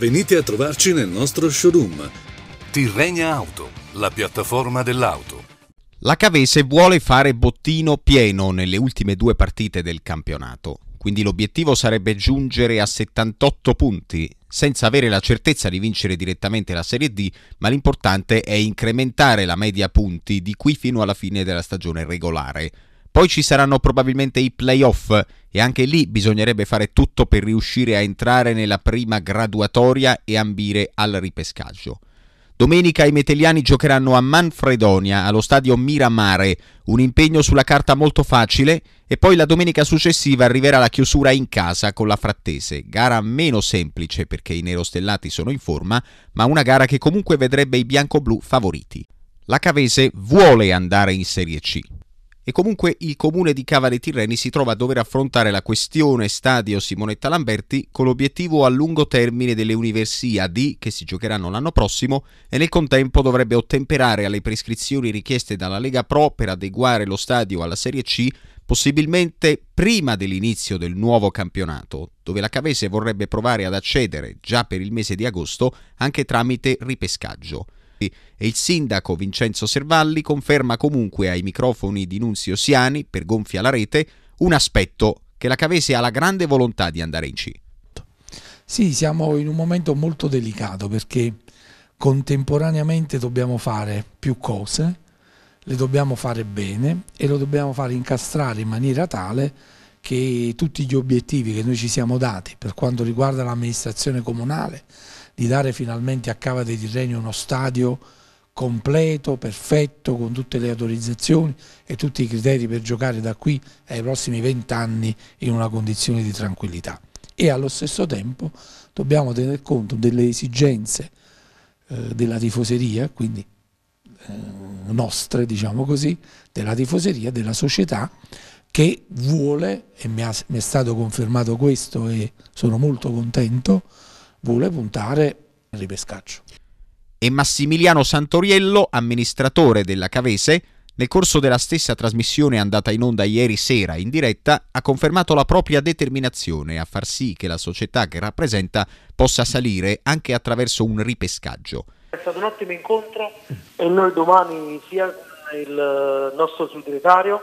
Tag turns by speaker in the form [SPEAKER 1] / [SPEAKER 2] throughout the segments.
[SPEAKER 1] Venite a trovarci nel nostro showroom. Tirrenia Auto, la piattaforma dell'auto.
[SPEAKER 2] La Cavese vuole fare bottino pieno nelle ultime due partite del campionato, quindi l'obiettivo sarebbe giungere a 78 punti, senza avere la certezza di vincere direttamente la Serie D, ma l'importante è incrementare la media punti di qui fino alla fine della stagione regolare. Poi ci saranno probabilmente i playoff e anche lì bisognerebbe fare tutto per riuscire a entrare nella prima graduatoria e ambire al ripescaggio. Domenica i meteliani giocheranno a Manfredonia allo stadio Miramare, un impegno sulla carta molto facile e poi la domenica successiva arriverà la chiusura in casa con la Frattese, gara meno semplice perché i nerostellati sono in forma, ma una gara che comunque vedrebbe i bianco-blu favoriti. La Cavese vuole andare in Serie C, e comunque il comune di Cava Tirreni si trova a dover affrontare la questione stadio Simonetta Lamberti con l'obiettivo a lungo termine delle universiadi che si giocheranno l'anno prossimo e nel contempo dovrebbe ottemperare alle prescrizioni richieste dalla Lega Pro per adeguare lo stadio alla Serie C possibilmente prima dell'inizio del nuovo campionato, dove la Cavese vorrebbe provare ad accedere già per il mese di agosto anche tramite ripescaggio e il sindaco Vincenzo Servalli conferma comunque ai microfoni di Nunzio Siani, per gonfia la rete, un aspetto che la Cavese ha la grande volontà di andare in C.
[SPEAKER 1] Sì, siamo in un momento molto delicato perché contemporaneamente dobbiamo fare più cose, le dobbiamo fare bene e lo dobbiamo fare incastrare in maniera tale che tutti gli obiettivi che noi ci siamo dati per quanto riguarda l'amministrazione comunale, di dare finalmente a Cava dei Tirreni uno stadio completo, perfetto, con tutte le autorizzazioni e tutti i criteri per giocare da qui ai prossimi vent'anni in una condizione di tranquillità. E allo stesso tempo dobbiamo tener conto delle esigenze eh, della tifoseria, quindi eh, nostre, diciamo così, della tifoseria, della società che vuole, e mi, ha, mi è stato confermato questo e sono molto contento, vuole puntare il ripescaccio.
[SPEAKER 2] E Massimiliano Santoriello, amministratore della Cavese, nel corso della stessa trasmissione andata in onda ieri sera in diretta, ha confermato la propria determinazione a far sì che la società che rappresenta possa salire anche attraverso un ripescaggio.
[SPEAKER 3] È stato un ottimo incontro e noi domani sia con il nostro segretario,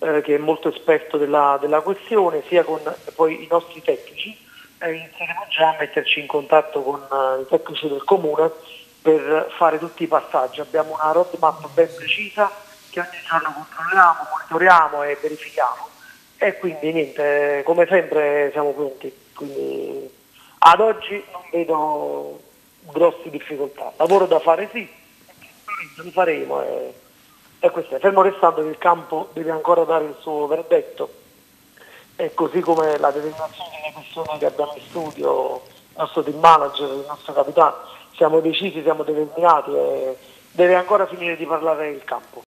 [SPEAKER 3] eh, che è molto esperto della, della questione, sia con poi i nostri tecnici, eh, inizieremo già a metterci in contatto con eh, i tecnici del comune per fare tutti i passaggi. Abbiamo una roadmap ben precisa che ogni giorno controlliamo, monitoriamo e verifichiamo e quindi niente, come sempre siamo pronti. Quindi ad oggi non vedo grosse difficoltà. Lavoro da fare sì, lo faremo e, eh. e questo è. Fermo restando che il campo deve ancora dare il suo verdetto e così come la determinazione delle persone che abbiamo in studio, il nostro team manager, il nostro capitano, siamo decisi, siamo determinati e deve ancora finire di parlare il campo.